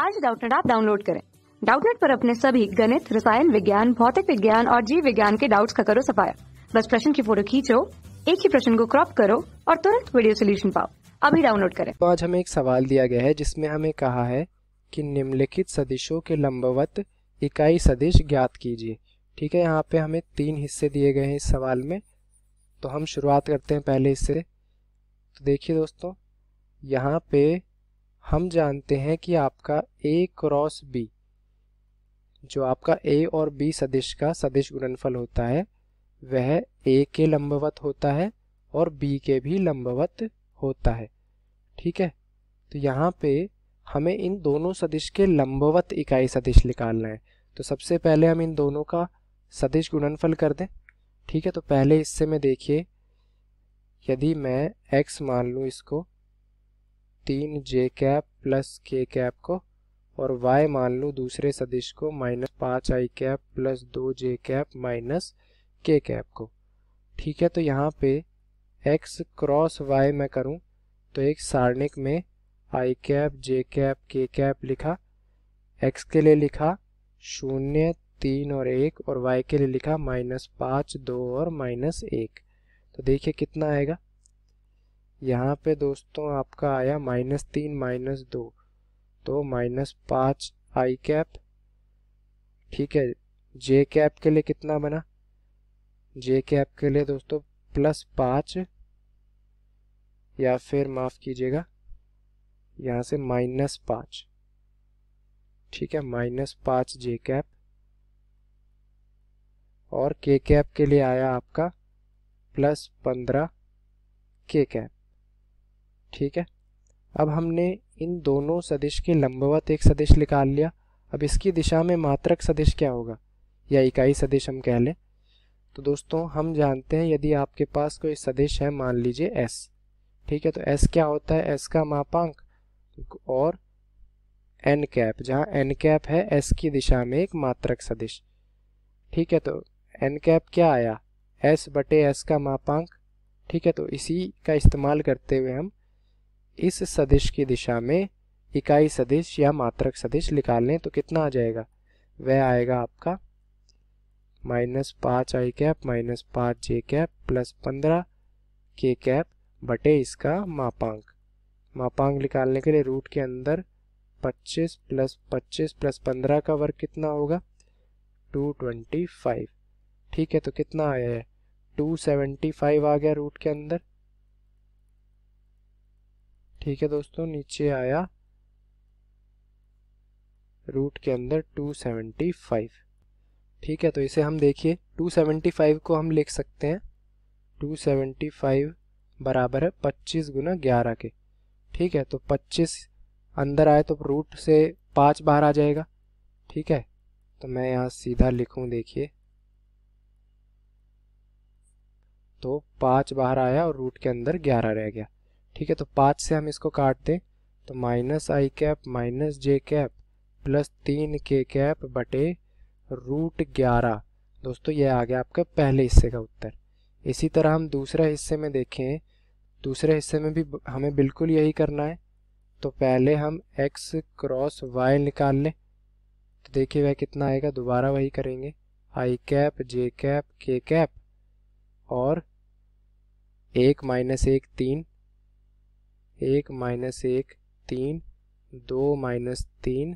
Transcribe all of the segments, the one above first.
आज डाउटनेट आप डाउनलोड करें डाउटनेट पर अपने सभी गणित रसायन विज्ञान भौतिक विज्ञान और जीव विज्ञान के डाउट्स का करो सफाया बस प्रश्न की फोटो खींचो एक ही प्रश्न को क्रॉप करो और तुरंत वीडियो सोल्यूशन पाओ अभी डाउनलोड करें तो आज हमें एक सवाल दिया गया है जिसमें हमें कहा है कि निम्नलिखित सदिशों के लंबवत इकाई सदिश ज्ञात कीजिए ठीक है यहाँ पे हमें तीन हिस्से दिए गए हैं इस सवाल में तो हम शुरुआत करते हैं पहले इससे तो देखिए दोस्तों यहाँ पे हम जानते हैं कि आपका a क्रॉस b जो आपका a और b सदिश का सदिश गुणनफल होता है वह a के लंबवत होता है और b के भी लंबवत होता है ठीक है तो यहाँ पे हमें इन दोनों सदिश के लंबवत इकाई सदिश निकालना है तो सबसे पहले हम इन दोनों का सदिश गुणनफल कर दें ठीक है तो पहले इससे में देखिए यदि मैं x मान लूँ इसको तीन j cap plus k cap को और y मान लूँ दूसरे सदिश को माइनस पाँच आई कैप प्लस दो j cap minus k cap को ठीक है तो यहाँ पे x क्रॉस y मैं करूँ तो एक सारणिक में i cap j cap k cap लिखा x के लिए लिखा शून्य तीन और एक और y के लिए लिखा माइनस पाँच दो और माइनस एक तो देखिए कितना आएगा यहाँ पे दोस्तों आपका आया माइनस तीन माइनस दो तो माइनस पाँच आई कैप ठीक है जे कैप के लिए कितना बना जे कैप के लिए दोस्तों प्लस पाँच या फिर माफ़ कीजिएगा यहाँ से माइनस पाँच ठीक है माइनस पाँच जे कैप और के कैप के लिए आया आपका प्लस पंद्रह के कैप ठीक है अब हमने इन दोनों सदिश के लंबवत एक सदिश निकाल लिया अब इसकी दिशा में मात्रक सदिश क्या होगा या इकाई सदिश हम कह लें तो दोस्तों हम जानते हैं यदि आपके पास कोई सदिश है मान लीजिए एस ठीक है तो एस क्या होता है एस का मापांक और एन कैप जहाँ एन कैप है एस की दिशा में एक मात्रक सदिश ठीक है तो एन कैप क्या आया एस बटे एस का मापांक ठीक है तो इसी का इस्तेमाल करते हुए हम इस सदिश की दिशा में इकाई सदिश या मात्रक सदिश निकाल लें तो कितना आ जाएगा वह आएगा आपका माइनस पाँच आई कैप माइनस पाँच जे कैप प्लस पंद्रह के कैप बटे इसका मापांक मापांक निकालने के लिए रूट के अंदर पच्चीस प्लस पच्चीस प्लस पंद्रह का वर्ग कितना होगा टू ट्वेंटी फाइव ठीक है तो कितना आया है टू सेवेंटी फाइव आ गया रूट के अंदर ठीक है दोस्तों नीचे आया रूट के अंदर 275 ठीक है तो इसे हम देखिए 275 को हम लिख सकते हैं 275 बराबर है 25 गुना ग्यारह के ठीक है तो 25 अंदर आए तो रूट से पाँच बाहर आ जाएगा ठीक है तो मैं यहाँ सीधा लिखूँ देखिए तो पाँच बाहर आया और रूट के अंदर ग्यारह रह गया ठीक है तो पाँच से हम इसको काट दें तो minus i cap minus j cap plus तीन के कैप बटे रूट ग्यारह दोस्तों ये आ गया आपका पहले हिस्से का उत्तर इसी तरह हम दूसरे हिस्से में देखें दूसरे हिस्से में भी हमें बिल्कुल यही करना है तो पहले हम x क्रॉस y निकाल लें तो देखिए वह कितना आएगा दोबारा वही करेंगे i cap j cap k cap और एक माइनस एक तीन एक माइनस एक तीन दो माइनस तीन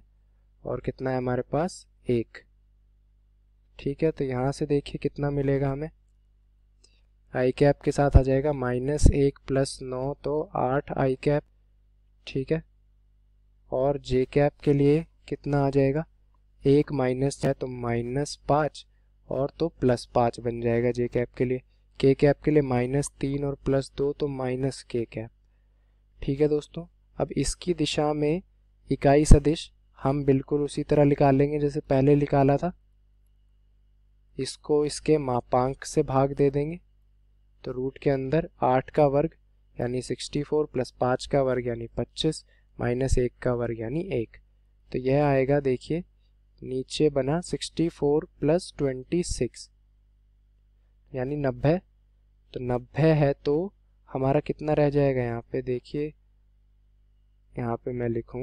और कितना है हमारे पास एक ठीक है तो यहाँ से देखिए कितना मिलेगा हमें आई कैप के साथ आ जाएगा माइनस एक प्लस नौ तो आठ आई कैप ठीक है और जे कैप के लिए कितना आ जाएगा एक माइनस है तो माइनस पाँच और तो प्लस पाँच बन जाएगा जे कैप के लिए के कैप के लिए माइनस तीन और प्लस दो तो माइनस के कैप ठीक है दोस्तों अब इसकी दिशा में इकाई सदिश हम बिल्कुल उसी तरह निकालेंगे जैसे पहले निकाला था इसको इसके मापांक से भाग दे देंगे तो रूट के अंदर आठ का वर्ग यानी सिक्सटी फोर प्लस पाँच का वर्ग यानी पच्चीस माइनस एक का वर्ग यानी एक तो यह आएगा देखिए नीचे बना sixty four plus twenty six यानी नब्बे तो नब्बे है तो हमारा कितना रह जाएगा यहाँ पे देखिए यहाँ पे मैं लिखू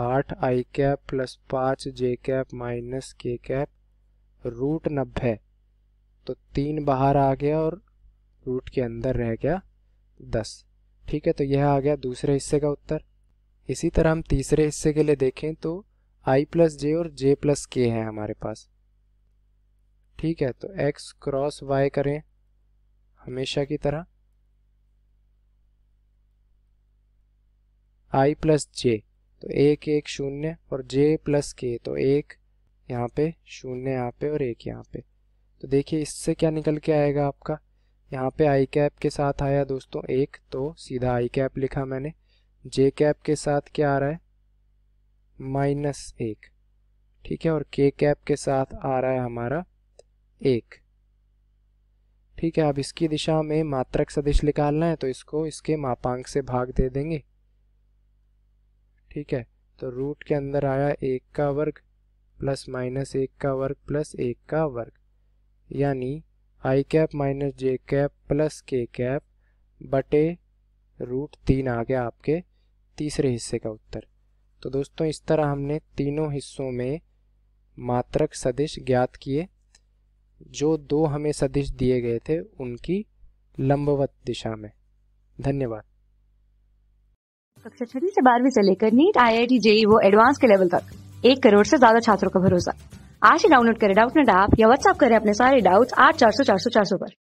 आठ आई कैप प्लस पाँच j cap minus k cap root नब्बे तो तीन बाहर आ गया और रूट के अंदर रह गया दस ठीक है तो यह आ गया दूसरे हिस्से का उत्तर इसी तरह हम तीसरे हिस्से के लिए देखें तो i प्लस जे और j प्लस के है हमारे पास ठीक है तो x क्रॉस y करें हमेशा की तरह i प्लस जे तो एक एक शून्य और j प्लस के तो एक यहाँ पे शून्य यहाँ पे और एक यहाँ पे तो देखिए इससे क्या निकल के आएगा आपका यहाँ पे आई कैप के साथ आया दोस्तों एक तो सीधा आई कैप लिखा मैंने जे कैप के साथ क्या आ रहा है माइनस एक ठीक है और के कैप के साथ आ रहा है हमारा एक ठीक है अब इसकी दिशा में मात्रक सदिश निकालना है तो इसको इसके मापांक से भाग दे देंगे ठीक है तो रूट के अंदर आया एक का वर्ग प्लस माइनस एक का वर्ग प्लस एक का वर्ग यानी i cap minus j cap plus k cap बटे रूट तीन आ गया आपके तीसरे हिस्से का उत्तर तो दोस्तों इस तरह हमने तीनों हिस्सों में मात्रक सदिश ज्ञात किए जो दो हमें सदिश दिए गए थे उनकी लंबवत दिशा में धन्यवाद कक्षा छठी से बारहवीं से लेकर NEET I I T JEE वो एडवांस के लेवल तक एक करोड़ से ज्यादा छात्रों का भरोसा आज ही डाउनलोड करें डाउट नेट ऐप या व्हाट्सएप करें अपने सारे डाउट्स आठ चार सौ चार सौ चार सौ पर